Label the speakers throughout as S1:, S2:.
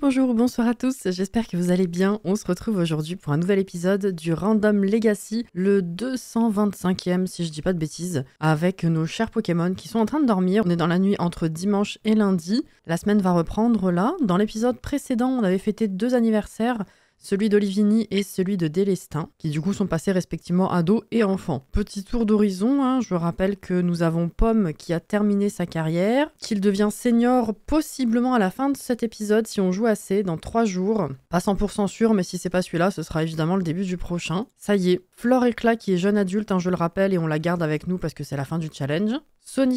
S1: bonjour, bonsoir à tous, j'espère que vous allez bien. On se retrouve aujourd'hui pour un nouvel épisode du Random Legacy, le 225e si je dis pas de bêtises, avec nos chers Pokémon qui sont en train de dormir. On est dans la nuit entre dimanche et lundi. La semaine va reprendre là. Dans l'épisode précédent, on avait fêté deux anniversaires celui d'Olivini et celui de Délestin, qui du coup sont passés respectivement ados et enfants. Petit tour d'horizon, hein, je rappelle que nous avons Pomme qui a terminé sa carrière, qu'il devient senior possiblement à la fin de cet épisode si on joue assez dans trois jours. Pas 100% sûr, mais si c'est pas celui-là, ce sera évidemment le début du prochain. Ça y est, Flore Éclat qui est jeune adulte, hein, je le rappelle, et on la garde avec nous parce que c'est la fin du challenge.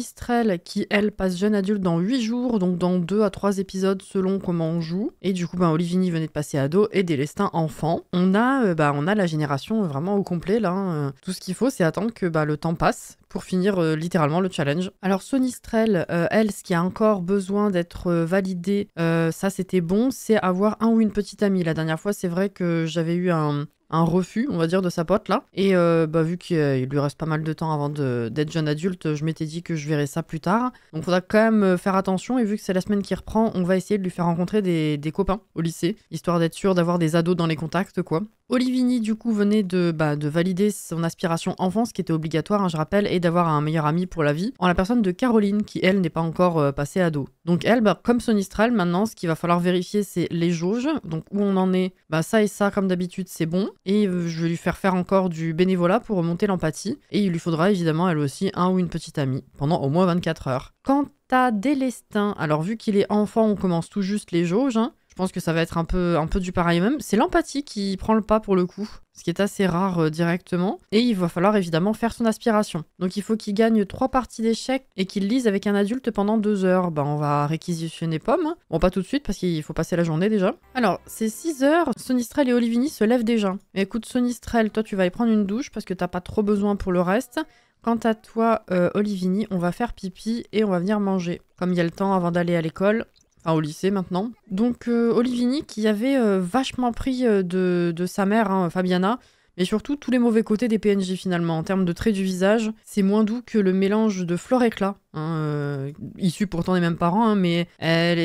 S1: Strell qui, elle, passe jeune adulte dans 8 jours, donc dans 2 à 3 épisodes selon comment on joue. Et du coup, ben, Olivini venait de passer ado et Délestin enfant. On a, euh, bah, on a la génération vraiment au complet là. Hein. Tout ce qu'il faut, c'est attendre que bah, le temps passe, pour finir euh, littéralement le challenge. Alors sony euh, elle, ce qui a encore besoin d'être euh, validé, ça c'était bon, c'est avoir un ou une petite amie. La dernière fois, c'est vrai que j'avais eu un, refus, on va dire, de sa pote là. Et bah, vu qu'il lui reste pas mal de temps avant d'être jeune adulte, je m'étais dit que je verrais ça plus tard. Donc faudra quand même faire attention. Et vu que c'est la semaine qui reprend, on va essayer de lui faire rencontrer des, copains au lycée, histoire d'être sûr d'avoir des ados dans les contacts, quoi. Olivini, du coup, venait de, bah, de valider son aspiration enfance, qui était obligatoire, hein, je rappelle, et d'avoir un meilleur ami pour la vie, en la personne de Caroline, qui elle n'est pas encore euh, passée ado. Donc elle, bah, comme comme Sonistral, maintenant, ce qu'il va falloir vérifier, c'est les jauges, donc où on en est, bah, ça et ça, comme d'habitude, c'est bon, et euh, je vais lui faire faire encore du bénévolat pour remonter l'empathie, et il lui faudra évidemment elle aussi un ou une petite amie, pendant au moins 24 heures. Quant à Délestin, alors vu qu'il est enfant, on commence tout juste les jauges, hein, je pense que ça va être un peu, un peu du pareil même. C'est l'empathie qui prend le pas pour le coup, ce qui est assez rare euh, directement. Et il va falloir évidemment faire son aspiration. Donc il faut qu'il gagne trois parties d'échecs et qu'il lise avec un adulte pendant deux heures. Bah on va réquisitionner Pomme. Bon, pas tout de suite parce qu'il faut passer la journée déjà. Alors, c'est 6 heures. Sonistrel et Olivini se lèvent déjà. écoute, Sonistrel, toi tu vas y prendre une douche parce que t'as pas trop besoin pour le reste. Quant à toi, euh, Olivini, on va faire pipi et on va venir manger. Comme il y a le temps avant d'aller à l'école, Enfin, au lycée maintenant. Donc euh, Olivini qui avait euh, vachement pris euh, de, sa mère, hein, Fabiana, mais surtout tous les mauvais côtés des PNJ finalement. En termes de traits du visage, c'est moins doux que le mélange de flore éclat, hein, issu pourtant des mêmes parents, hein, mais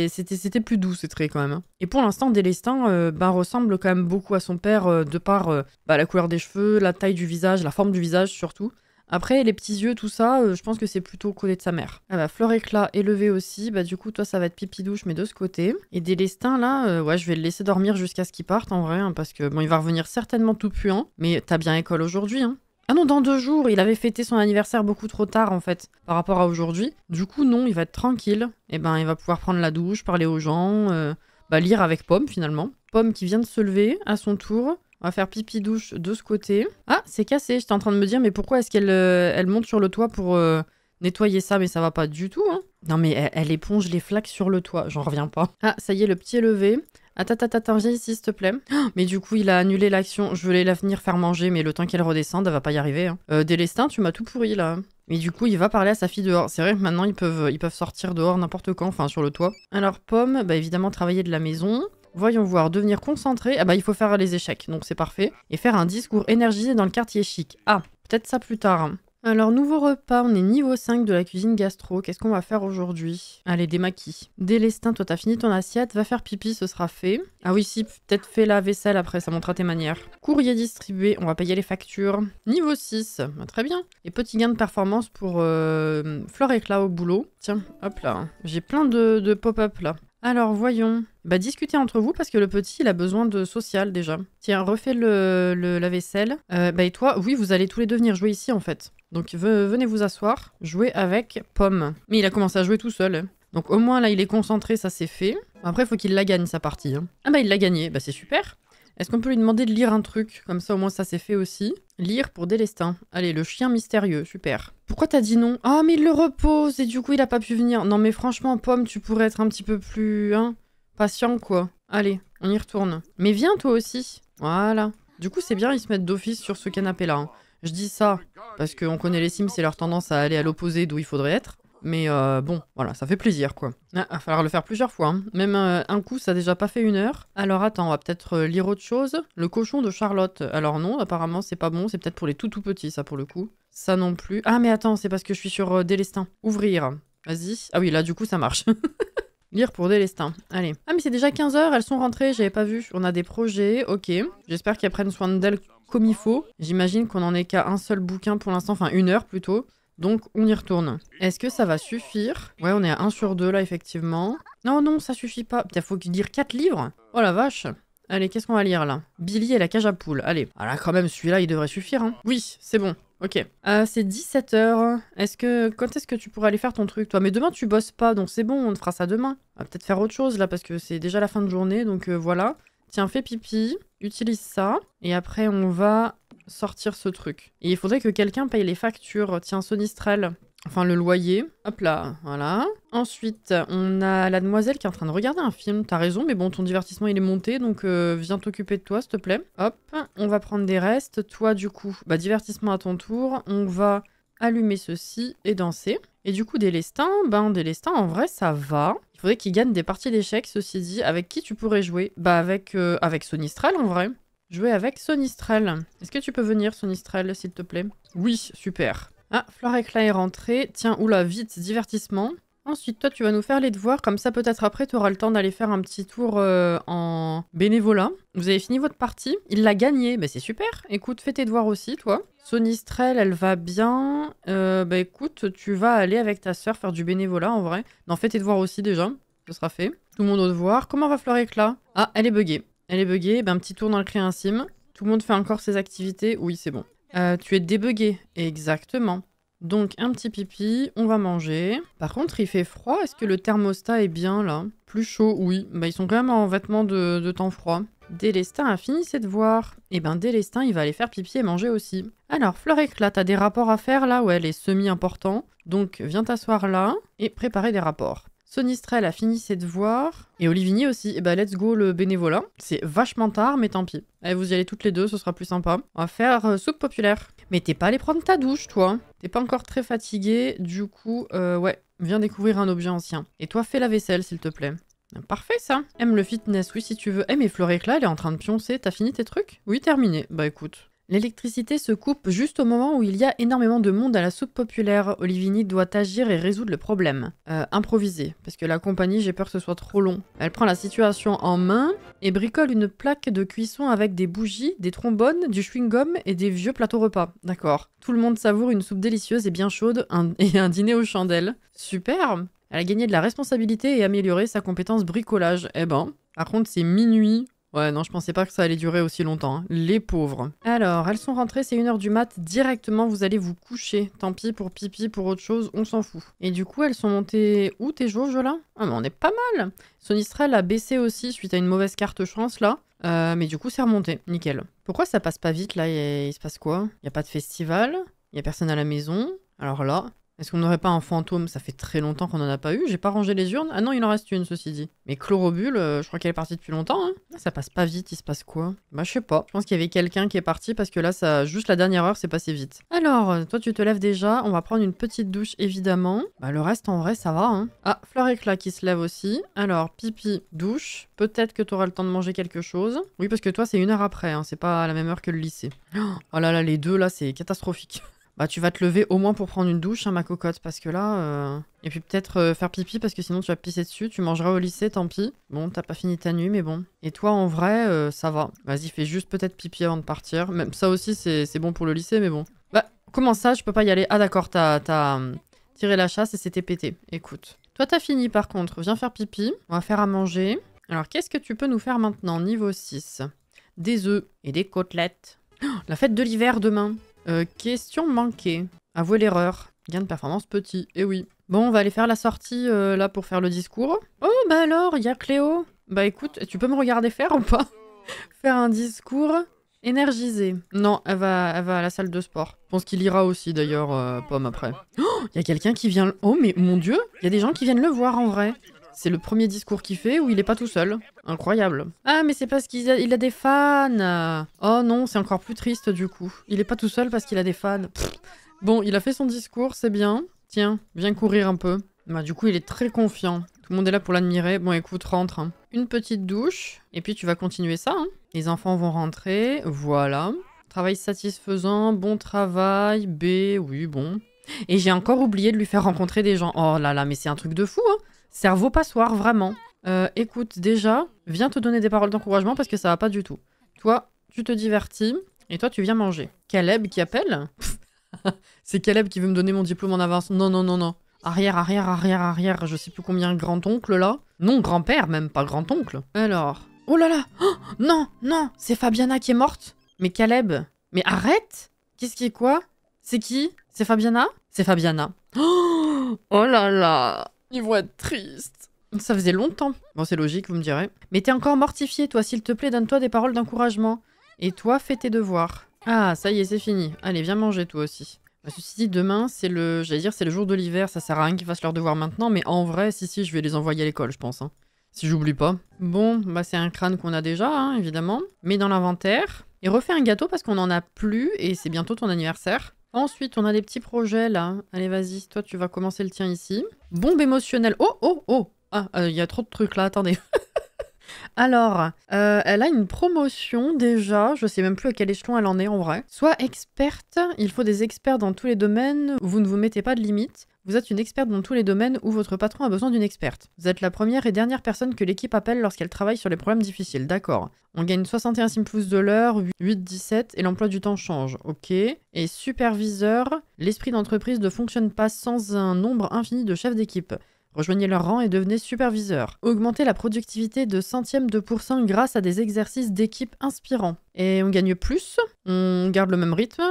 S1: c'était plus doux ces traits quand même. Et pour l'instant, Délestin bah, ressemble quand même beaucoup à son père de par bah, la couleur des cheveux, la taille du visage, la forme du visage surtout. Après, les petits yeux, tout ça, euh, je pense que c'est plutôt au côté de sa mère. Ah bah, fleur éclat élevé aussi, bah du coup, toi, ça va être pipi douche, mais de ce côté. Et Délestin, là, euh, ouais, je vais le laisser dormir jusqu'à ce qu'il parte, en vrai, hein, parce que, bon, il va revenir certainement tout puant, mais t'as bien école aujourd'hui, hein. Ah non, dans deux jours, il avait fêté son anniversaire beaucoup trop tard en fait, par rapport à aujourd'hui. Du coup, non, il va être tranquille. Et eh ben, il va pouvoir prendre la douche, parler aux gens, euh, bah, lire avec Pomme finalement. Pomme qui vient de se lever à son tour, on va faire pipi douche de ce côté. Ah, c'est cassé. J'étais en train de me dire, mais pourquoi est-ce qu'elle euh, elle monte sur le toit pour euh, nettoyer ça Mais ça va pas du tout. Hein. Non, mais elle, éponge les flaques sur le toit. J'en reviens pas. Ah, ça y est, le petit est levé. Attends, ah, attends, attends, viens ici, s'il te plaît. Ah, mais du coup, il a annulé l'action. Je voulais la venir faire manger, mais le temps qu'elle redescende, elle va pas y arriver. Hein. Euh, Délestin, tu m'as tout pourri, là. Mais du coup, il va parler à sa fille dehors. C'est vrai maintenant, ils peuvent, ils peuvent sortir dehors n'importe quand, enfin, sur le toit. Alors, Pomme, bah évidemment, travailler de la maison. Voyons voir, devenir concentré. Ah bah il faut faire les échecs, donc c'est parfait. Et faire un discours énergisé dans le quartier chic. Ah, peut-être ça plus tard. Hein. Alors, nouveau repas, on est niveau 5 de la cuisine gastro. Qu'est-ce qu'on va faire aujourd'hui Allez, démaquille. Délestin, toi, t'as fini ton assiette. Va faire pipi, ce sera fait. Ah oui, si, peut-être fais la vaisselle après, ça montrera tes manières. Courrier distribué, on va payer les factures. Niveau 6, bah, très bien. Et petit gain de performance pour Fleur Flore et au boulot. Tiens, hop là, j'ai plein de, de pop-up là. Alors voyons. Bah discutez entre vous parce que le petit il a besoin de social déjà. Tiens, refais le, la vaisselle. Euh, bah et toi, oui, vous allez tous les deux venir jouer ici en fait. Donc venez vous asseoir, jouer avec Pomme. Mais il a commencé à jouer tout seul. Donc au moins là il est concentré, ça c'est fait. Après faut qu'il la gagne sa partie. Hein. Ah bah il l'a gagné, bah c'est super. Est-ce qu'on peut lui demander de lire un truc Comme ça au moins ça c'est fait aussi. Lire pour Délestin. Allez, le chien mystérieux, super. Pourquoi t'as dit non Ah, mais il le repose et du coup, il a pas pu venir. Non, mais franchement, Pomme, tu pourrais être un petit peu plus... Hein, patient, quoi. Allez, on y retourne. Mais viens, toi aussi. Voilà. Du coup, c'est bien, ils se mettent d'office sur ce canapé-là. Hein. Je dis ça parce qu'on connaît les Sims et leur tendance à aller à l'opposé d'où il faudrait être. Mais euh, bon, voilà, ça fait plaisir, quoi. Ah, il va falloir le faire plusieurs fois. Hein. Même euh, un coup, ça n'a déjà pas fait une heure. Alors attends, on va peut-être euh, lire autre chose. Le cochon de Charlotte. Alors non, apparemment, c'est pas bon. C'est peut-être pour les tout tout petits, ça, pour le coup. Ça non plus. Ah, mais attends, c'est parce que je suis sur Délestin. Ouvrir. Vas-y. Ah oui, là, du coup, ça marche. Lire pour Délestin. Allez. Ah, mais c'est déjà 15 heures. elles sont rentrées, j'avais pas vu. On a des projets, ok. J'espère qu'elles prennent soin d'elles comme il faut. J'imagine qu'on en est qu'à un seul bouquin pour l'instant, enfin une heure plutôt. Donc on y retourne. Est-ce que ça va suffire Ouais, on est à 1 sur 2 là, effectivement. Non, non, ça suffit pas. Putain, faut dire 4 livres Oh la vache Allez, qu'est-ce qu'on va lire là Billy et la cage à poules. Allez. Ah là, quand même, celui-là, il devrait suffire. Hein. Oui, c'est bon. Ok. Euh, c'est 17h. Est-ce que. Quand est-ce que tu pourrais aller faire ton truc, toi Mais demain, tu bosses pas, donc c'est bon, on fera ça demain. On va peut-être faire autre chose là, parce que c'est déjà la fin de journée, donc euh, voilà. Tiens, fais pipi, utilise ça. Et après, on va sortir ce truc. Et il faudrait que quelqu'un paye les factures. Tiens, Sonistrel, enfin le loyer. Hop là, voilà. Ensuite, on a la demoiselle qui est en train de regarder un film. T'as raison, mais bon, ton divertissement il est monté, donc euh, viens t'occuper de toi, s'il te plaît. Hop, on va prendre des restes. Toi, du coup, bah divertissement à ton tour. On va allumer ceci et danser. Et du coup, des lestins, ben des en vrai, ça va. Il faudrait qu'il gagne des parties d'échecs, ceci dit. Avec qui tu pourrais jouer Bah avec, euh, avec Sonistral, en vrai. Jouer avec Sonistrel. Est-ce que tu peux venir, Sonistrel, s'il te plaît Oui, super. Ah, Florecla est rentrée. Tiens, oula, vite, divertissement. Ensuite, toi, tu vas nous faire les devoirs, comme ça, peut-être après, tu auras le temps d'aller faire un petit tour euh, en bénévolat. Vous avez fini votre partie, il l'a gagné, bah, c'est super. Écoute, fais tes devoirs aussi, toi. Sonistrel, elle va bien. Euh, bah écoute, tu vas aller avec ta sœur faire du bénévolat, en vrai. Non, fais tes devoirs aussi, déjà, ce sera fait. Tout le monde au devoir. Comment va Florecla Ah, elle est buggée. Elle est buggée, ben petit tour dans le clé Tout le monde fait encore ses activités. Oui, c'est bon. Euh, tu es débugué. Exactement. Donc un petit pipi, on va manger. Par contre, il fait froid. Est-ce que le thermostat est bien là Plus chaud, oui. Ben ils sont quand même en vêtements de, temps froid. Délestin a fini ses devoirs. Et eh ben Délestin, il va aller faire pipi et manger aussi. Alors Fleur là t'as des rapports à faire là Ouais, est semi important Donc viens t'asseoir là et préparer des rapports. Sonistrel a fini ses devoirs. Et Olivini aussi. Et eh bah, ben, let's go le bénévolat. C'est vachement tard, mais tant pis. Allez, vous y allez toutes les deux, ce sera plus sympa. On va faire euh, soupe populaire. Mais t'es pas allé prendre ta douche, toi. T'es pas encore très fatigué. Du coup, euh, ouais, viens découvrir un objet ancien. Et toi, fais la vaisselle, s'il te plaît. Parfait ça Aime le fitness, oui si tu veux. Aime mais elle est en train de pioncer, t'as fini tes trucs Oui terminé. Bah écoute, L'électricité se coupe juste au moment où il y a énormément de monde à la soupe populaire. Olivini doit agir et résoudre le problème. Euh, improvisé, improviser, parce que la compagnie, j'ai peur que ce soit trop long. Elle prend la situation en main et bricole une plaque de cuisson avec des bougies, des trombones, du chewing-gum et des vieux plateaux repas. D'accord. Tout le monde savoure une soupe délicieuse et bien chaude et un dîner aux chandelles. Super Elle a gagné de la responsabilité et amélioré sa compétence bricolage. Eh ben, par contre, c'est minuit. Ouais, non, je pensais pas que ça allait durer aussi longtemps. Hein. Les pauvres. Alors, elles sont rentrées, c'est 1h du mat. Directement, vous allez vous coucher. Tant pis pour pipi, pour autre chose, on s'en fout. Et du coup, elles sont montées où tes jauges là Ah, mais on est pas mal Sonistrel a baissé aussi suite à une mauvaise carte chance là. Euh, mais du coup, c'est remonté. Nickel. Pourquoi ça passe pas vite là Il se passe quoi Il y a pas de festival Il y a personne à la maison alors là, est-ce qu'on n'aurait pas un fantôme Ça fait très longtemps qu'on n'en a pas eu. J'ai pas rangé les urnes. Ah non, il en reste une, ceci dit. Mais Chlorobule, euh, je crois qu'elle est partie depuis longtemps. Hein. Ah, ça passe pas vite, il se passe quoi Bah, je sais pas. Je pense qu'il y avait quelqu'un qui est parti parce que là, ça, juste la dernière heure, c'est passé vite. Alors, euh, toi, tu te lèves déjà. On va prendre une petite douche, évidemment. Bah, le reste, en vrai, ça va. Hein. Ah, Fleur éclat qui se lève aussi. Alors, pipi, douche. Peut-être que tu auras le temps de manger quelque chose. Oui, parce que toi, c'est une heure après. Hein. C'est pas à la même heure que le lycée. Oh là là, les deux, là, c'est catastrophique. bah tu vas te lever au moins pour prendre une douche, hein, ma cocotte, parce que là... Euh, et puis peut-être euh, faire pipi, parce que sinon tu vas pisser dessus, tu mangeras au lycée, tant pis. Bon, t'as pas fini ta nuit, mais bon. Et toi, en vrai, euh, ça va. Vas-y, fais juste peut-être pipi avant de partir. Même ça aussi, c'est bon pour le lycée, mais bon. Bah, comment ça, je peux pas y aller Ah d'accord, t'as tiré la chasse et c'était pété. Écoute. Toi, t'as fini, par contre. Viens faire pipi. On va faire à manger. Alors, qu'est-ce que tu peux nous faire maintenant, niveau 6 Des œufs et des côtelettes. Oh, la fête de l'hiver demain euh, question manquée. Avouez l'erreur. Gain de performance petit. Eh oui. Bon, on va aller faire la sortie euh, là pour faire le discours. Oh, bah alors, il y a Cléo. Bah écoute, tu peux me regarder faire ou pas Faire un discours énergisé. Non, elle va, va à la salle de sport. Je pense qu'il ira aussi d'ailleurs, euh, Pomme, après. Il y a quelqu'un qui vient... Oh, mais mon Dieu Il y a des gens qui viennent le voir en vrai. C'est le premier discours qu'il fait où il est pas tout seul. Incroyable. Ah, mais c'est parce qu'il a, des fans. Oh non, c'est encore plus triste du coup. Il est pas tout seul parce qu'il a des fans. Bon, il a fait son discours, c'est bien. Tiens, viens courir un peu. Bah, du coup, il est très confiant. Tout le monde est là pour l'admirer. Bon, écoute, rentre. Hein. Une petite douche, et puis tu vas continuer ça. Hein. Les enfants vont rentrer, voilà. Travail satisfaisant, bon travail, B, oui, bon. Et j'ai encore oublié de lui faire rencontrer des gens. Oh là là, mais c'est un truc de fou, hein. Cerveau passoire, vraiment. Euh, écoute, déjà, viens te donner des paroles d'encouragement parce que ça va pas du tout. Toi, tu te divertis et toi, tu viens manger. Caleb qui appelle C'est Caleb qui veut me donner mon diplôme en avance. Non, non, non, non. Arrière, arrière, arrière, arrière, je sais plus combien grand-oncle là. Non, grand-père même, pas grand-oncle. Alors... Oh là là oh, Non, non, c'est Fabiana qui est morte Mais Caleb Mais arrête Qu'est-ce qui est quoi C'est qui C'est Fabiana C'est Fabiana. oh là là ils vont être tristes. Ça faisait longtemps. Bon, c'est logique, vous me direz. Mais t'es encore mortifié, toi, s'il te plaît, donne-toi des paroles d'encouragement. Et toi, fais tes devoirs. Ah, ça y est, c'est fini. Allez, viens manger, toi aussi. Ceci dit, demain, c'est le, j'allais dire, c'est le jour de l'hiver, ça sert à rien qu'ils fassent leurs devoirs maintenant, mais en vrai, si, si, je vais les envoyer à l'école, je pense, hein. Si j'oublie pas. Bon, bah c'est un crâne qu'on a déjà, hein, évidemment. mais dans l'inventaire. Et refais un gâteau parce qu'on en a plus et c'est bientôt ton anniversaire. Ensuite, on a des petits projets là. Allez, vas-y, toi tu vas commencer le tien ici. Bombe émotionnelle. Oh, oh, oh Ah, euh, il y a trop de trucs là, attendez. Alors, euh, elle a une promotion déjà, je sais même plus à quel échelon elle en est en vrai. Soit experte, il faut des experts dans tous les domaines, vous ne vous mettez pas de limites. Vous êtes une experte dans tous les domaines où votre patron a besoin d'une experte. Vous êtes la première et dernière personne que l'équipe appelle lorsqu'elle travaille sur les problèmes difficiles, d'accord. On gagne 61 sim de l'heure, 8-17, et l'emploi du temps change, ok. Et superviseur, l'esprit d'entreprise ne fonctionne pas sans un nombre infini de chefs d'équipe. Rejoignez leur rang et devenez superviseur. Augmentez la productivité de centième de pourcent grâce à des exercices d'équipe inspirants. Et on gagne plus, on garde le même rythme,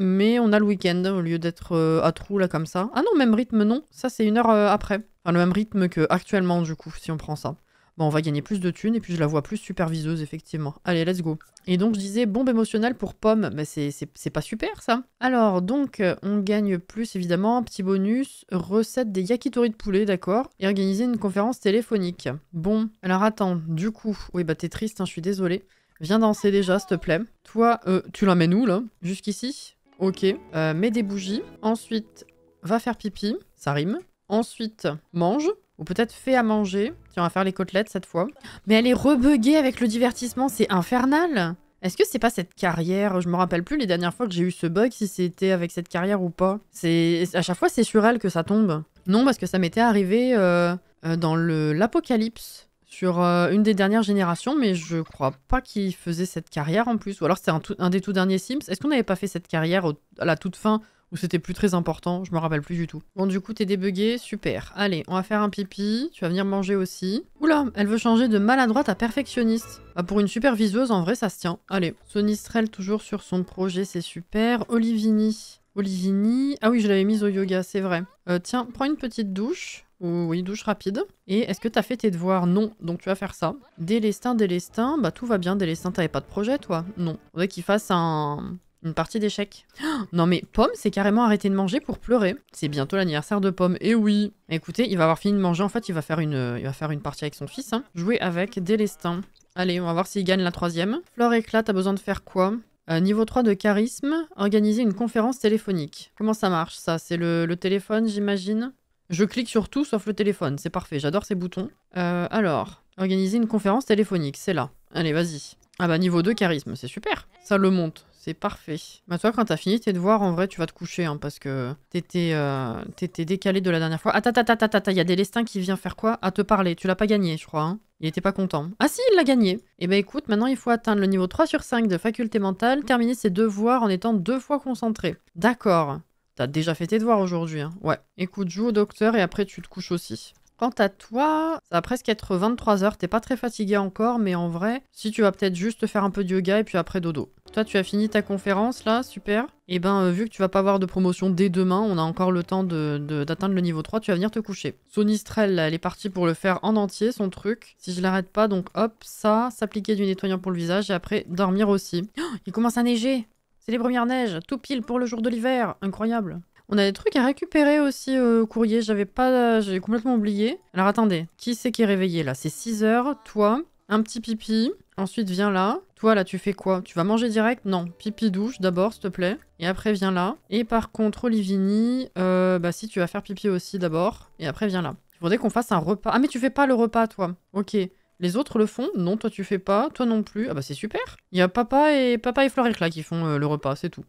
S1: mais on a le week-end au lieu d'être euh, à trou là comme ça. Ah non, même rythme non, ça c'est une heure euh, après. Enfin, le même rythme que actuellement du coup, si on prend ça. Bon, on va gagner plus de thunes et puis je la vois plus superviseuse effectivement. Allez, let's go. Et donc je disais bombe émotionnelle pour pomme, mais c'est pas super ça. Alors donc euh, on gagne plus évidemment, petit bonus, recette des yakitori de poulet, d'accord, et organiser une conférence téléphonique. Bon, alors attends, du coup, oui bah t'es triste, hein, je suis désolée. Viens danser déjà, s'il te plaît. Toi, tu l'emmènes où, là Jusqu'ici Ok. Euh, mets des bougies. Ensuite, va faire pipi. Ça rime. Ensuite, mange. Ou peut-être fait à manger. Tiens, on va faire les côtelettes cette fois. Mais elle est rebuguée avec le divertissement, c'est infernal est-ce que c'est pas cette carrière Je me rappelle plus les dernières fois que j'ai eu ce bug, si c'était avec cette carrière ou pas. C'est À chaque fois, c'est sur elle que ça tombe. Non, parce que ça m'était arrivé euh, euh, dans le l'Apocalypse sur euh, une des dernières générations, mais je crois pas qu'il faisait cette carrière en plus. Ou alors c'était un, des tout derniers Sims. Est-ce qu'on avait pas fait cette carrière à la toute fin où c'était plus très important Je me rappelle plus du tout. Bon, du coup, t'es débugué, super. Allez, on va faire un pipi, tu vas venir manger aussi. Oula, elle veut changer de maladroite à perfectionniste. Bah, pour une superviseuse, en vrai, ça se tient. Allez, Sonistrel toujours sur son projet, c'est super. Olivini. Olivini. Ah oui, je l'avais mise au yoga, c'est vrai. Euh, tiens, prends une petite douche. Oui, douche rapide. Et est-ce que t'as fait tes devoirs Non, donc tu vas faire ça. Délestin, Délestin, bah tout va bien, Délestin, t'avais pas de projet toi Non. Faudrait qu'il fasse un... Une partie d'échec. non mais Pomme c'est carrément arrêté de manger pour pleurer. C'est bientôt l'anniversaire de Pomme. Et eh oui Écoutez, il va avoir fini de manger. En fait, il va faire une, il va faire une partie avec son fils. Hein. Jouer avec Délestin. Allez, on va voir s'il gagne la troisième. Flore éclate, t'as besoin de faire quoi euh, Niveau 3 de charisme, organiser une conférence téléphonique. Comment ça marche ça C'est le... le téléphone, j'imagine je clique sur tout sauf le téléphone, c'est parfait, j'adore ces boutons. Euh, alors, organiser une conférence téléphonique, c'est là. Allez, vas-y. Ah bah niveau 2 charisme, c'est super. Ça le monte, c'est parfait. Bah toi quand t'as fini tes devoirs, en vrai tu vas te coucher hein, parce que t'étais euh, décalé de la dernière fois. Attends, attends, attends, attends, il y a des lestins qui vient faire quoi À te parler, tu l'as pas gagné je crois. Hein il était pas content. Ah si, il l'a gagné Eh ben écoute, maintenant il faut atteindre le niveau 3 sur 5 de faculté mentale, terminer ses devoirs en étant deux fois concentré. D'accord. T'as déjà fait tes devoirs aujourd'hui, hein. Ouais. Écoute, joue au docteur et après tu te couches aussi. Quant à toi, ça va presque être 23h, t'es pas très fatigué encore, mais en vrai, si tu vas peut-être juste faire un peu de yoga et puis après dodo. Toi, tu as fini ta conférence là, super. Et eh ben, euh, vu que tu vas pas avoir de promotion dès demain, on a encore le temps d'atteindre le niveau 3, tu vas venir te coucher. Sonistrel, elle est partie pour le faire en entier, son truc. Si je l'arrête pas, donc hop, ça, s'appliquer du nettoyant pour le visage et après dormir aussi. Oh, il commence à neiger c'est les premières neiges, tout pile pour le jour de l'hiver, incroyable. On a des trucs à récupérer aussi au courrier, j'avais pas... j'ai complètement oublié. Alors attendez, qui c'est qui est réveillé là C'est 6 heures, toi, un petit pipi, ensuite viens là. Toi là tu fais quoi Tu vas manger direct Non, pipi douche d'abord s'il te plaît, et après viens là. Et par contre Olivini, euh, bah si tu vas faire pipi aussi d'abord, et après viens là. Il voudrais qu'on fasse un repas. Ah mais tu fais pas le repas toi, ok. Les autres le font Non, toi tu fais pas, toi non plus. Ah bah c'est super. Il y a papa et papa et là qui font euh, le repas, c'est tout.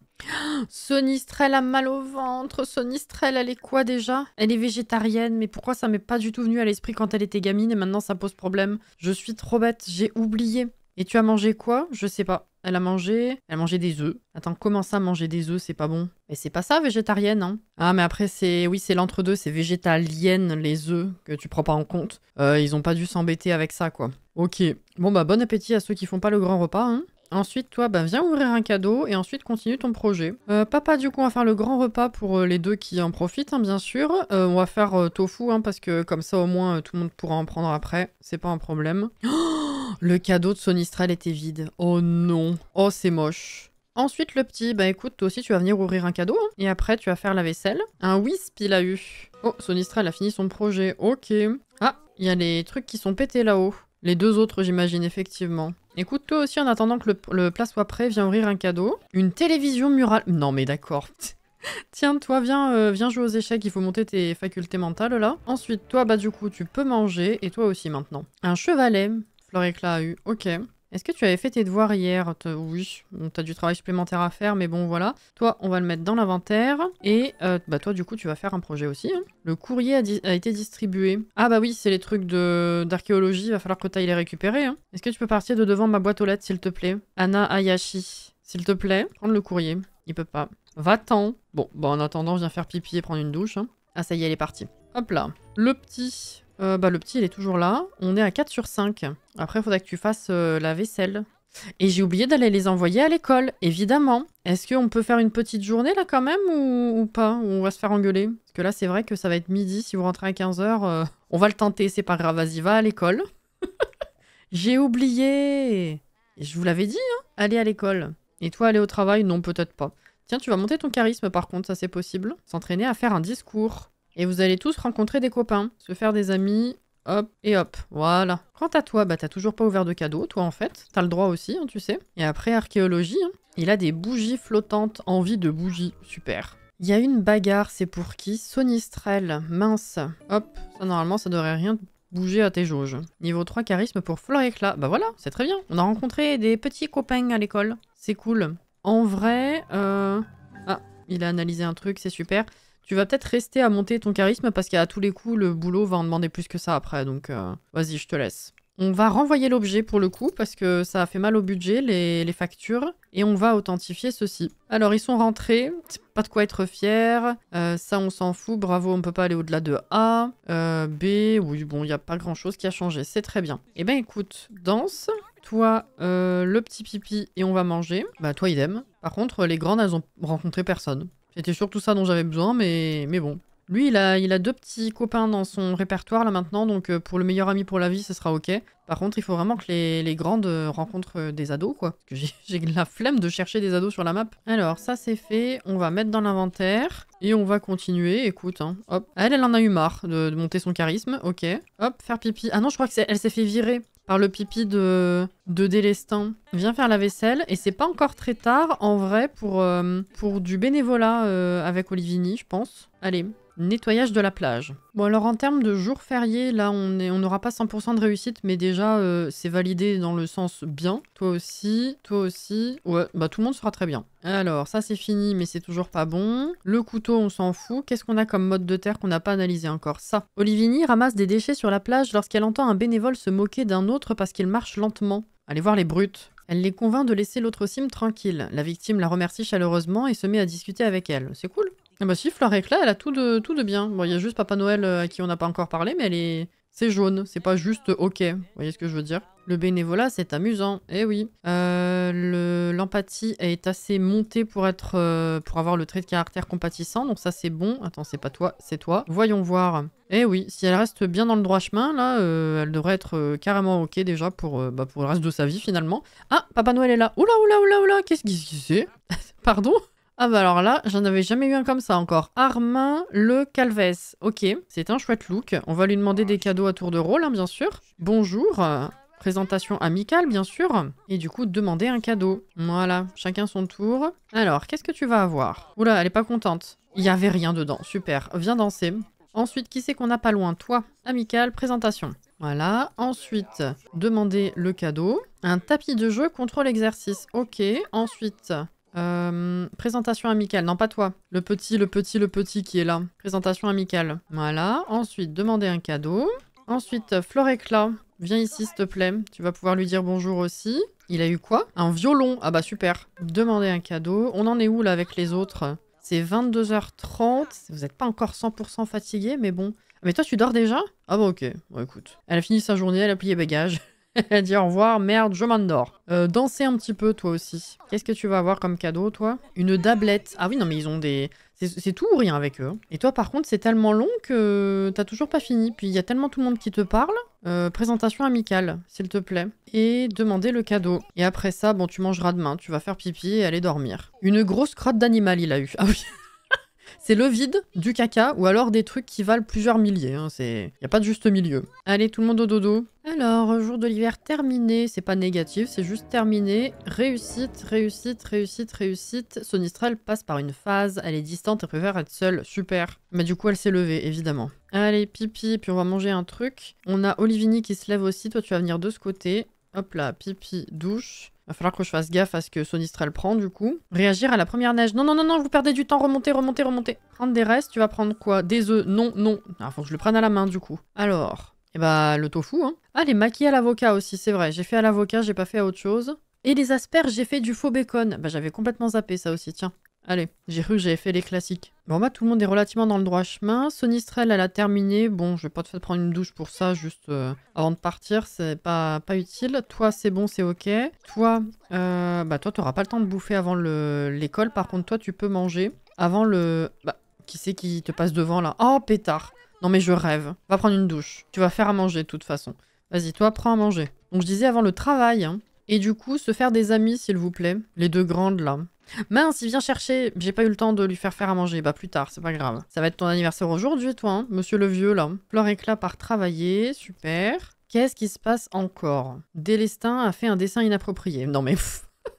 S1: Sonistrelle a mal au ventre. Sonistrelle, elle est quoi déjà Elle est végétarienne, mais pourquoi ça m'est pas du tout venu à l'esprit quand elle était gamine et maintenant ça pose problème Je suis trop bête, j'ai oublié. Et tu as mangé quoi Je sais pas. Elle a mangé... Elle a mangé des œufs. Attends, comment ça, manger des œufs, c'est pas bon Mais c'est pas ça, végétarienne, hein Ah, mais après, c'est... Oui, c'est l'entre-deux, c'est végétalienne, les œufs, que tu prends pas en compte. Euh, ils ont pas dû s'embêter avec ça, quoi. Ok. Bon, bah, bon appétit à ceux qui font pas le grand repas, hein Ensuite, toi, bah, viens ouvrir un cadeau et ensuite continue ton projet. Euh, papa, du coup, on va faire le grand repas pour euh, les deux qui en profitent, hein, bien sûr. on va faire tofu, hein, parce que comme ça, au moins, tout le monde pourra en prendre après. C'est pas un problème. Oh le cadeau de Sonistral était vide. Oh non. Oh, c'est moche. Ensuite, le petit, bah écoute, toi aussi tu vas venir ouvrir un cadeau, hein. et après tu vas faire la vaisselle. Un Wisp il a eu. Oh, Sonistral a fini son projet, ok. Ah, il y a les trucs qui sont pétés là-haut. Les deux autres, j'imagine, effectivement. Écoute, toi aussi, en attendant que le, plat soit prêt, viens ouvrir un cadeau. Une télévision murale. Non mais d'accord. Tiens, toi, viens, euh, viens jouer aux échecs, il faut monter tes facultés mentales, là. Ensuite, toi, bah du coup, tu peux manger, et toi aussi, maintenant. Un chevalet, éclat a eu. Ok. Est-ce que tu avais fait tes devoirs hier Oui, t'as du travail supplémentaire à faire, mais bon, voilà. Toi, on va le mettre dans l'inventaire. Et euh, bah toi, du coup, tu vas faire un projet aussi. Hein. Le courrier a, été distribué. Ah bah oui, c'est les trucs d'archéologie, il va falloir que tu ailles les récupérer. Hein. Est-ce que tu peux partir de devant ma boîte aux lettres, s'il te plaît Anna Ayashi, s'il te plaît, prendre le courrier. Il peut pas. Va-t'en. Bon, bah en attendant, je viens faire pipi et prendre une douche. Hein. Ah ça y est, elle est partie. Hop là. Le petit euh, bah, le petit, il est toujours là. On est à 4 sur 5. Après, il faudrait que tu fasses euh, la vaisselle. Et j'ai oublié d'aller les envoyer à l'école, évidemment. Est-ce qu'on peut faire une petite journée, là, quand même, ou, pas Ou on va se faire engueuler Parce que là, c'est vrai que ça va être midi. Si vous rentrez à 15h, euh, on va le tenter, c'est pas grave. Vas-y, va à l'école. j'ai oublié Je vous l'avais dit, hein Aller à l'école. Et toi, aller au travail Non, peut-être pas. Tiens, tu vas monter ton charisme, par contre, ça c'est possible. S'entraîner à faire un discours. Et vous allez tous rencontrer des copains, se faire des amis, hop et hop, voilà. Quant à toi, bah t'as toujours pas ouvert de cadeau, toi en fait, t'as le droit aussi, hein, tu sais. Et après archéologie, hein, il a des bougies flottantes, envie de bougies, super. Il y a une bagarre, c'est pour qui Sonistrel, mince. Hop, ça normalement ça devrait rien bouger à tes jauges. Niveau 3 charisme pour Fleur Éclat, bah voilà, c'est très bien. On a rencontré des petits copains à l'école, c'est cool. En vrai, euh... Ah, il a analysé un truc, c'est super. Tu vas peut-être rester à monter ton charisme parce qu'à tous les coups, le boulot va en demander plus que ça après. Donc euh, vas-y, je te laisse. On va renvoyer l'objet pour le coup parce que ça a fait mal au budget, les, factures. Et on va authentifier ceci. Alors ils sont rentrés, pas de quoi être fier. Euh, ça on s'en fout, bravo, on peut pas aller au-delà de A. Euh, B, oui bon, il n'y a pas grand-chose qui a changé, c'est très bien. Eh ben écoute, danse, toi le petit pipi et on va manger. Bah toi idem. Par contre les grandes elles ont rencontré personne. C'était surtout ça dont j'avais besoin, mais, mais bon. Lui, il a, il a deux petits copains dans son répertoire là maintenant, donc euh, pour le meilleur ami pour la vie, ce sera ok. Par contre, il faut vraiment que les, grandes euh, rencontrent euh, des ados, quoi. Parce que j'ai la flemme de chercher des ados sur la map. Alors, ça c'est fait, on va mettre dans l'inventaire, et on va continuer, écoute, hein. Hop, elle, elle en a eu marre de, monter son charisme, ok. Hop, faire pipi. Ah non, je crois que elle s'est fait virer le pipi de, de Délestin vient faire la vaisselle. Et c'est pas encore très tard, en vrai, pour, euh, pour du bénévolat euh, avec Olivini, je pense. Allez, nettoyage de la plage. Bon alors en termes de jours fériés, là on n'aura pas 100% de réussite, mais déjà euh, c'est validé dans le sens bien. Toi aussi, toi aussi, ouais, bah tout le monde sera très bien. Alors ça c'est fini, mais c'est toujours pas bon. Le couteau on s'en fout. Qu'est-ce qu'on a comme mode de terre qu'on n'a pas analysé encore Ça. Olivini ramasse des déchets sur la plage lorsqu'elle entend un bénévole se moquer d'un autre parce qu'il marche lentement. Allez voir les brutes. Elle les convainc de laisser l'autre cime tranquille. La victime la remercie chaleureusement et se met à discuter avec elle. C'est cool. Eh bah si, Fleur là, elle a tout de, tout de bien. Bon, il y a juste Papa Noël euh, à qui on n'a pas encore parlé, mais elle est... C'est jaune, c'est pas juste ok, vous voyez ce que je veux dire Le bénévolat, c'est amusant, eh oui. Euh, l'empathie est assez montée pour, être, euh, pour avoir le trait de caractère compatissant, donc ça c'est bon. Attends, c'est pas toi, c'est toi. Voyons voir. Eh oui, si elle reste bien dans le droit chemin, là, elle devrait être carrément ok déjà pour, bah, pour le reste de sa vie finalement. Ah, Papa Noël est là. Oula, oula, oula, oula, qu'est-ce qui c'est Pardon ah bah alors là, j'en avais jamais eu un comme ça encore. Armin Le Calves. Ok, c'est un chouette look. On va lui demander des cadeaux à tour de rôle, hein, bien sûr. Bonjour présentation amicale, bien sûr, et du coup, demander un cadeau. Voilà, chacun son tour. Alors, qu'est-ce que tu vas avoir Oula, elle est pas contente. Il y avait rien dedans, super, viens danser. Ensuite, qui c'est qu'on n'a pas loin Toi, amicale, présentation. Voilà, ensuite, demander le cadeau. Un tapis de jeu contrôle l'exercice, ok. Ensuite, euh, présentation amicale. Non, pas toi. Le petit, le petit, le petit qui est là. Présentation amicale. Voilà. Ensuite, demander un cadeau. Ensuite, Florecla. Viens ici, s'il te plaît. Tu vas pouvoir lui dire bonjour aussi. Il a eu quoi Un violon. Ah bah super. Demander un cadeau. On en est où là avec les autres C'est 22h30. Vous n'êtes pas encore 100% fatigué, mais bon. Mais toi, tu dors déjà Ah bah ok. Bon, écoute. Elle a fini sa journée, elle a plié bagages. dit au revoir, merde, je m'endors. Euh, danser un petit peu, toi aussi. Qu'est-ce que tu vas avoir comme cadeau, toi Une tablette. Ah oui, non, mais ils ont des... C'est tout ou rien avec eux. Et toi, par contre, c'est tellement long que t'as toujours pas fini. Puis il y a tellement tout le monde qui te parle. Euh, présentation amicale, s'il te plaît. Et demander le cadeau. Et après ça, bon, tu mangeras demain, tu vas faire pipi et aller dormir. Une grosse crotte d'animal, il a eu. Ah oui c'est le vide, du caca, ou alors des trucs qui valent plusieurs milliers. Hein. C'est, y a pas de juste milieu. Allez, tout le monde au dodo. Alors, jour de l'hiver terminé, c'est pas négatif, c'est juste terminé. Réussite, réussite, réussite, réussite. sonistral passe par une phase, elle est distante elle préfère être seule, super. Mais du coup, elle s'est levée, évidemment. Allez, pipi, puis on va manger un truc. On a Olivini qui se lève aussi, toi tu vas venir de ce côté. Hop là, pipi, douche. Va falloir que je fasse gaffe à ce que Sonistral prend, du coup. Réagir à la première neige. Non, non, non, non, vous perdez du temps. Remontez, remontez, remontez. Prendre des restes, tu vas prendre quoi Des œufs. Non, non. Il ah, faut que je le prenne à la main, du coup. Alors, et eh bah, ben, le tofu, hein. Ah, les maquis à l'avocat aussi, c'est vrai. J'ai fait à l'avocat, j'ai pas fait à autre chose. Et les asperges, j'ai fait du faux bacon. Bah, j'avais complètement zappé ça aussi, tiens. Allez, j'ai cru que j'avais fait les classiques. Bon bah tout le monde est relativement dans le droit chemin. Sonistrel elle a terminé. Bon je vais pas te faire prendre une douche pour ça juste euh, avant de partir. C'est pas, pas utile. Toi c'est bon c'est ok. Toi euh, bah toi t'auras pas le temps de bouffer avant l'école. Par contre toi tu peux manger avant le... Bah qui c'est qui te passe devant là Oh pétard Non mais je rêve. Va prendre une douche. Tu vas faire à manger de toute façon. Vas-y toi prends à manger. Donc je disais avant le travail. Hein. Et du coup se faire des amis s'il vous plaît. Les deux grandes là. Mince, il vient chercher. J'ai pas eu le temps de lui faire faire à manger. Bah plus tard, c'est pas grave. Ça va être ton anniversaire aujourd'hui, toi, hein, monsieur le vieux, là. Pleure éclat par travailler, super. Qu'est-ce qui se passe encore Délestin a fait un dessin inapproprié. Non mais...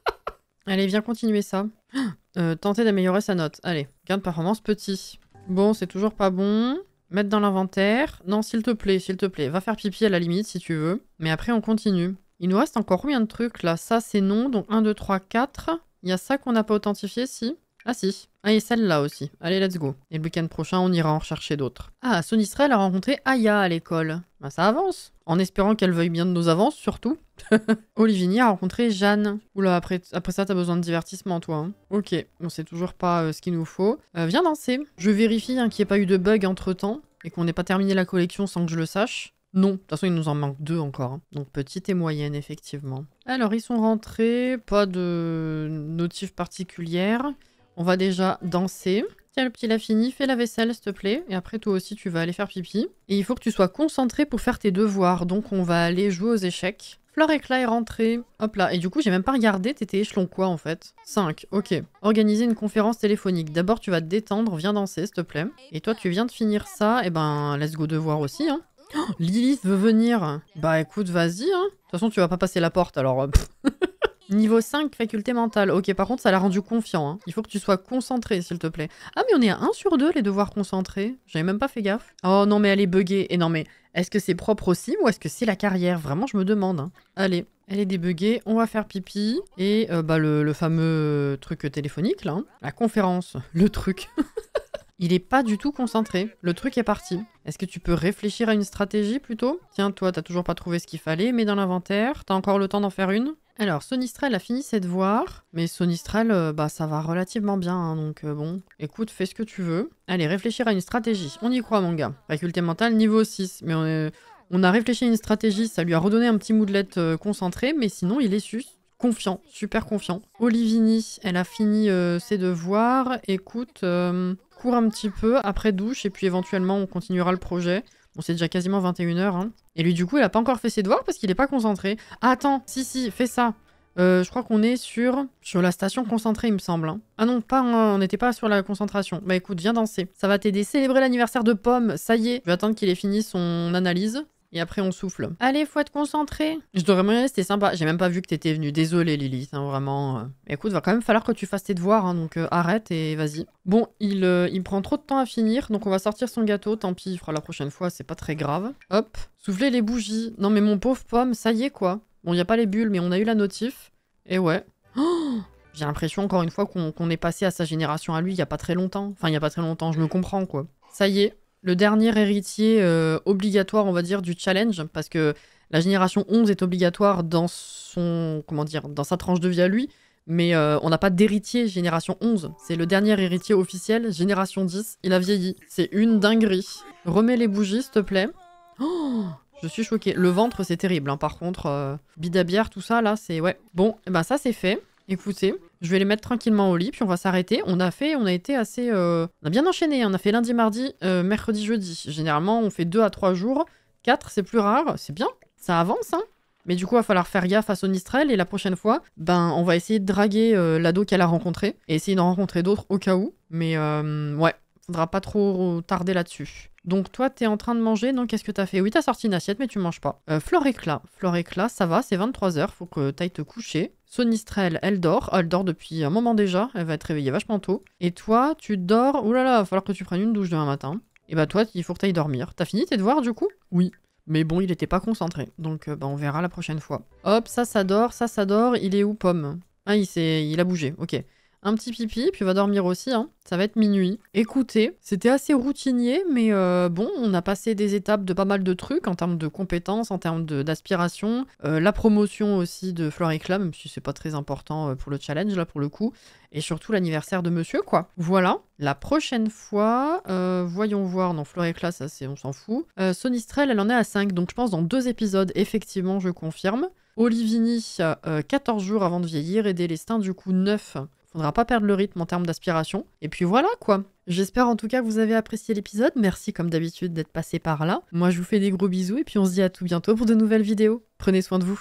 S1: Allez, viens continuer ça. Euh, tenter d'améliorer sa note. Allez, gain de performance petit. Bon, c'est toujours pas bon. Mettre dans l'inventaire. Non, s'il te plaît, s'il te plaît. Va faire pipi à la limite si tu veux. Mais après, on continue. Il nous reste encore combien de trucs là Ça, c'est non. Donc 1, 2, 3, 4. Il y a ça qu'on n'a pas authentifié, si ah si. Ah et celle-là aussi. Allez, let's go. Et le week-end prochain, on ira en rechercher d'autres. Ah, Israël a rencontré Aya à l'école. Bah ça avance. En espérant qu'elle veuille bien de nos avances, surtout. Olivini a rencontré Jeanne. Oula, après, après ça, t'as besoin de divertissement, toi. Hein. Ok, on sait toujours pas euh, ce qu'il nous faut. Euh, viens danser. Je vérifie hein, qu'il n'y ait pas eu de bug entre-temps et qu'on n'ait pas terminé la collection sans que je le sache. Non, de toute façon, il nous en manque deux encore. Hein. Donc petite et moyenne, effectivement. Alors, ils sont rentrés, pas de notif particulière. On va déjà danser. Tiens, le petit l'a fini, fais la vaisselle, s'il te plaît. Et après, toi aussi, tu vas aller faire pipi. Et il faut que tu sois concentré pour faire tes devoirs. Donc, on va aller jouer aux échecs. Fleur éclat est rentrée. Hop là. Et du coup, j'ai même pas regardé. T'étais échelon quoi, en fait 5. Ok. Organiser une conférence téléphonique. D'abord, tu vas te détendre. Viens danser, s'il te plaît. Et toi, tu viens de finir ça. Et eh ben, let's go devoir aussi. Hein. Lilith veut venir. Bah écoute, vas-y. Hein. De toute façon, tu vas pas passer la porte, alors... Euh, Niveau 5, faculté mentale. Ok, par contre, ça l'a rendu confiant. Hein. Il faut que tu sois concentré, s'il te plaît. Ah, mais on est à 1 sur 2, les devoirs concentrés. J'avais même pas fait gaffe. Oh non, mais elle est buggée. Et non, mais est-ce que c'est propre aussi, ou est-ce que c'est la carrière Vraiment, je me demande. Hein. Allez, elle est débuggée. On va faire pipi. Et euh, bah, le, fameux truc téléphonique, là. Hein. La conférence. Le truc. Il est pas du tout concentré. Le truc est parti. Est-ce que tu peux réfléchir à une stratégie plutôt Tiens, toi, t'as toujours pas trouvé ce qu'il fallait, mais dans l'inventaire, t'as encore le temps d'en faire une alors, Sonistrel a fini ses devoirs, mais Sonistrel, euh, bah, ça va relativement bien, hein, donc euh, bon. Écoute, fais ce que tu veux. Allez, réfléchir à une stratégie. On y croit, mon gars. Faculté mentale, niveau 6. Mais euh, on, a réfléchi à une stratégie, ça lui a redonné un petit moodlet concentré, mais sinon, il est sus confiant, super confiant. Olivini, elle a fini ses devoirs. Écoute, court un petit peu après douche et puis éventuellement on continuera le projet. Bon, c'est déjà quasiment 21h. Hein. Et lui, du coup, il a pas encore fait ses devoirs parce qu'il n'est pas concentré. Ah, attends, si, si, fais ça. Euh, je crois qu'on est sur, sur la station concentrée, il me semble. Hein. Ah non, pas, on n'était pas sur la concentration. Bah écoute, viens danser. Ça va t'aider. Célébrer l'anniversaire de Pomme, ça y est. Je vais attendre qu'il ait fini son analyse et après on souffle. Allez, faut être concentré. Je devrais me c'était sympa. J'ai même pas vu que t'étais venue. Désolée, Lily, hein, vraiment. Euh. Écoute, va quand même falloir que tu fasses tes devoirs, hein, donc euh, arrête et vas-y. Bon, il, euh, il prend trop de temps à finir, donc on va sortir son gâteau. Tant pis, il fera la prochaine fois, c'est pas très grave. Hop, souffler les bougies. Non mais mon pauvre pomme, ça y est quoi. Bon, y a pas les bulles, mais on a eu la notif. Et ouais. Oh j'ai l'impression, encore une fois, qu'on est passé à sa génération à lui il y a pas très longtemps. Enfin, il y a pas très longtemps, je me comprends, quoi. Ça y est, le dernier héritier euh, obligatoire, on va dire, du challenge, parce que la génération 11 est obligatoire dans son, comment dire, dans sa tranche de vie à lui, mais euh, on n'a pas d'héritier génération 11. C'est le dernier héritier officiel, génération 10, il a vieilli. C'est une dinguerie. Remets les bougies, s'il te plaît. Oh, je suis choquée. Le ventre, c'est terrible, hein. par contre. Euh, bidabière, tout ça, là, c'est... Ouais. Bon, eh ben ça, c'est fait. Écoutez, je vais les mettre tranquillement au lit, puis on va s'arrêter. On a fait, on a été assez... Euh, on a bien enchaîné, hein. on a fait lundi, mardi, euh, mercredi, jeudi. Généralement, on fait 2 à 3 jours. 4, c'est plus rare, c'est bien, ça avance, hein. Mais du coup, il va falloir faire gaffe à Sonistrel. et la prochaine fois, ben, on va essayer de draguer euh, l'ado qu'elle a rencontré et essayer d'en rencontrer d'autres au cas où. Mais ouais, faudra pas trop tarder là-dessus. Donc toi, t'es en train de manger, donc qu'est-ce que t'as fait Oui, t'as sorti une assiette, mais tu manges pas. Euh, Florécla, éclat, ça va, c'est 23h, faut que t'ailles te coucher. Sonistrel, elle dort. Elle dort depuis un moment déjà. Elle va être réveillée vachement tôt. Et toi, tu dors. Oulala, là là, va falloir que tu prennes une douche demain matin. Et bah toi, il faut que t'ailles dormir. T'as fini tes devoirs du coup Oui. Mais bon, il était pas concentré. Donc euh, bah, on verra la prochaine fois. Hop, ça, ça dort. Ça, ça dort. Il est où, Pomme Ah, il, il a bougé. Ok un petit pipi, puis va dormir aussi. Hein. Ça va être minuit. Écoutez, c'était assez routinier, mais euh, bon, on a passé des étapes de pas mal de trucs en termes de compétences, en termes d'aspiration, euh, la promotion aussi de Floricla, même si c'est pas très important euh, pour le challenge là pour le coup, et surtout l'anniversaire de Monsieur quoi. Voilà. La prochaine fois, voyons voir. Non, Floricla, ça c'est on s'en fout. Sonistrel, elle en est à 5, donc je pense dans deux épisodes, effectivement, je confirme. Olivini, 14 jours avant de vieillir, et Délestin, du coup, 9. Faudra pas perdre le rythme en termes d'aspiration. Et puis voilà quoi. J'espère en tout cas que vous avez apprécié l'épisode. Merci comme d'habitude d'être passé par là. Moi je vous fais des gros bisous et puis on se dit à tout bientôt pour de nouvelles vidéos. Prenez soin de vous.